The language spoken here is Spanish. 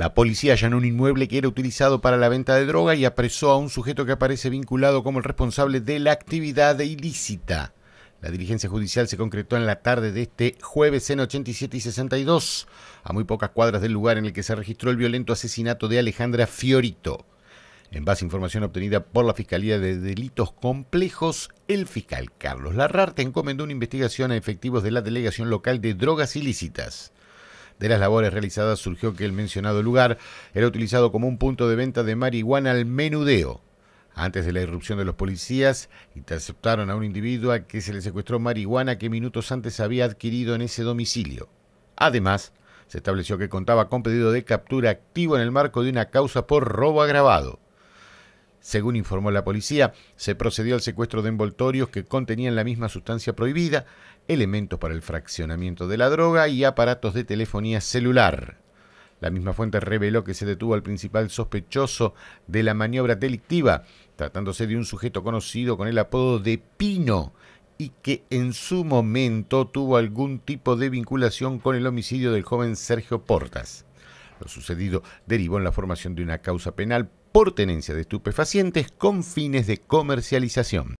La policía allanó un inmueble que era utilizado para la venta de droga y apresó a un sujeto que aparece vinculado como el responsable de la actividad ilícita. La diligencia judicial se concretó en la tarde de este jueves en 87 y 62, a muy pocas cuadras del lugar en el que se registró el violento asesinato de Alejandra Fiorito. En base a información obtenida por la Fiscalía de Delitos Complejos, el fiscal Carlos Larrarte encomendó una investigación a efectivos de la Delegación Local de Drogas Ilícitas. De las labores realizadas surgió que el mencionado lugar era utilizado como un punto de venta de marihuana al menudeo. Antes de la irrupción de los policías, interceptaron a un individuo a que se le secuestró marihuana que minutos antes había adquirido en ese domicilio. Además, se estableció que contaba con pedido de captura activo en el marco de una causa por robo agravado. Según informó la policía, se procedió al secuestro de envoltorios que contenían la misma sustancia prohibida, elementos para el fraccionamiento de la droga y aparatos de telefonía celular. La misma fuente reveló que se detuvo al principal sospechoso de la maniobra delictiva, tratándose de un sujeto conocido con el apodo de Pino y que en su momento tuvo algún tipo de vinculación con el homicidio del joven Sergio Portas. Lo sucedido derivó en la formación de una causa penal por tenencia de estupefacientes con fines de comercialización.